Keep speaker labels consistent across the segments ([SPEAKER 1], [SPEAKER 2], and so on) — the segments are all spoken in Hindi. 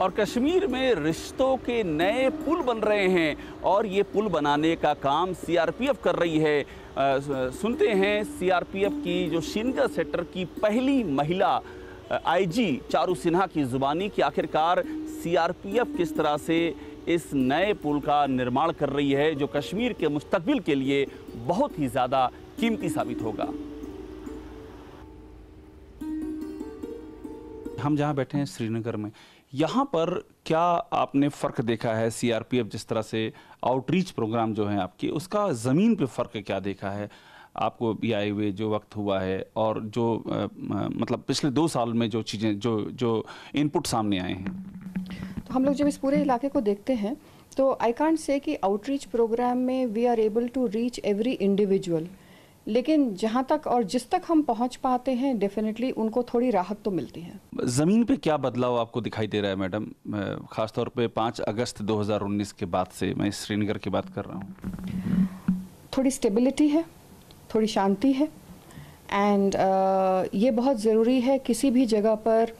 [SPEAKER 1] और कश्मीर में रिश्तों के नए पुल बन रहे हैं और ये पुल बनाने का काम सीआरपीएफ कर रही है आ, सुनते हैं सीआरपीएफ की जो शिनगा सेक्टर की पहली महिला आईजी चारू सिन्हा की ज़ुबानी कि आखिरकार सीआरपीएफ किस तरह से इस नए पुल का निर्माण कर रही है जो कश्मीर के मुस्तबिल के लिए बहुत ही ज़्यादा कीमती साबित होगा हम जहाँ बैठे हैं श्रीनगर में यहाँ पर क्या आपने फ़र्क देखा है सीआरपीएफ जिस तरह से आउटरीच प्रोग्राम जो है आपके उसका ज़मीन पे फ़र्क क्या देखा है आपको भी आए हुए जो वक्त हुआ है और जो आ, मतलब पिछले दो साल में जो चीज़ें जो जो इनपुट सामने आए हैं
[SPEAKER 2] तो हम लोग जब इस पूरे इलाके को देखते हैं तो आई कांट से कि आउटरीच प्रोग्राम में we are able to reach every individual लेकिन जहाँ तक और जिस तक हम पहुँच पाते हैं डेफिनेटली उनको थोड़ी राहत तो मिलती है
[SPEAKER 1] ज़मीन पे क्या बदलाव आपको दिखाई दे रहा है मैडम खासतौर पे 5 अगस्त 2019 के बाद से मैं श्रीनगर की बात कर रहा हूँ
[SPEAKER 2] थोड़ी स्टेबिलिटी है थोड़ी शांति है एंड uh, ये बहुत ज़रूरी है किसी भी जगह पर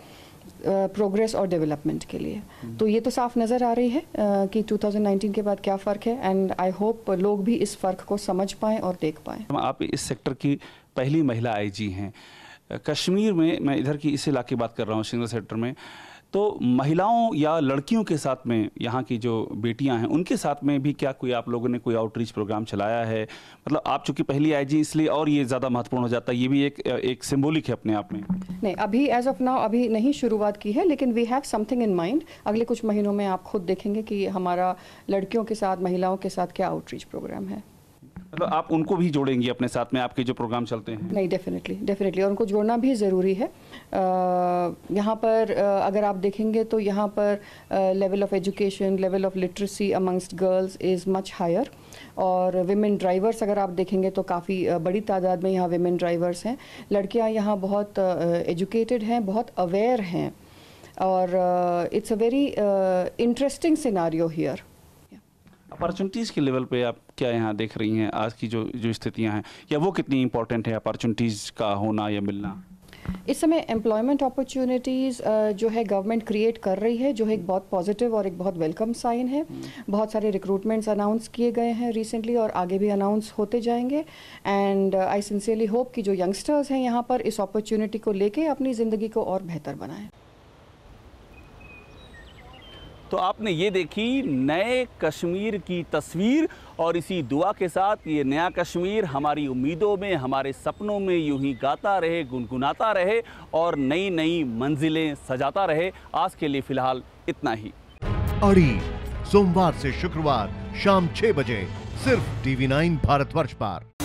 [SPEAKER 2] प्रोग्रेस uh, और डेवलपमेंट के लिए हम्म। तो ये तो साफ नज़र आ रही है uh, कि 2019 के बाद क्या फ़र्क है एंड आई होप लोग भी इस फ़र्क को समझ पाएँ और देख पाएँ
[SPEAKER 1] आप इस सेक्टर की पहली महिला आईजी हैं कश्मीर में मैं इधर की इस इलाके की बात कर रहा हूँ श्रीनगर सेक्टर में तो महिलाओं या लड़कियों के साथ में यहाँ की जो बेटियाँ हैं उनके साथ में भी क्या कोई आप लोगों ने कोई आउटरीच प्रोग्राम चलाया है मतलब आप चूंकि पहली आई जी इसलिए और ये ज़्यादा महत्वपूर्ण हो जाता है ये भी एक एक सिम्बोलिक है अपने आप में
[SPEAKER 2] नहीं अभी एज ऑफ नाउ अभी नहीं शुरुआत की है लेकिन we have something in mind अगले कुछ महीनों में आप खुद देखेंगे कि हमारा लड़कियों के साथ महिलाओं के साथ क्या आउटरीच प्रोग्राम है
[SPEAKER 1] मतलब आप उनको भी जोड़ेंगी अपने साथ में आपके जो प्रोग्राम चलते हैं नहीं
[SPEAKER 2] डेफिनेटली डेफिनेटली और उनको जोड़ना भी ज़रूरी है यहाँ पर अगर आप देखेंगे तो यहाँ पर level of education level of literacy amongst girls is much higher और वेमेन ड्राइवर्स अगर आप देखेंगे तो काफ़ी बड़ी तादाद में यहाँ वेमेन ड्राइवर्स हैं लड़कियाँ यहाँ बहुत एजुकेटेड हैं बहुत अवेयर हैं और it's a very interesting scenario here
[SPEAKER 1] opportunities के लेवल पे आप क्या यहाँ देख रही हैं आज की जो जो स्थितियाँ हैं या वो कितनी इंपॉर्टेंट है अपॉर्चुनिटीज़ का होना या मिलना
[SPEAKER 2] इस समय एम्प्लॉयमेंट अपॉर्चुनिटीज़ जो है गवर्नमेंट क्रिएट कर रही है जो है एक बहुत पॉजिटिव और एक बहुत वेलकम साइन है बहुत सारे रिक्रूटमेंट्स अनाउंस किए गए हैं रिसेंटली और आगे भी अनाउंस होते जाएंगे एंड आई सिंसियरली होप कि जो यंगस्टर्स हैं यहाँ पर इस अपॉर्चुनिटी को लेके अपनी ज़िंदगी को और बेहतर बनाएं
[SPEAKER 1] तो आपने ये देखी नए कश्मीर की तस्वीर और इसी दुआ के साथ ये नया कश्मीर हमारी उम्मीदों में हमारे सपनों में यूं ही गाता रहे गुनगुनाता रहे और नई नई मंजिलें सजाता रहे आज के लिए फिलहाल इतना ही अड़ी सोमवार से शुक्रवार शाम छह बजे सिर्फ टीवी नाइन भारत वर्ष पर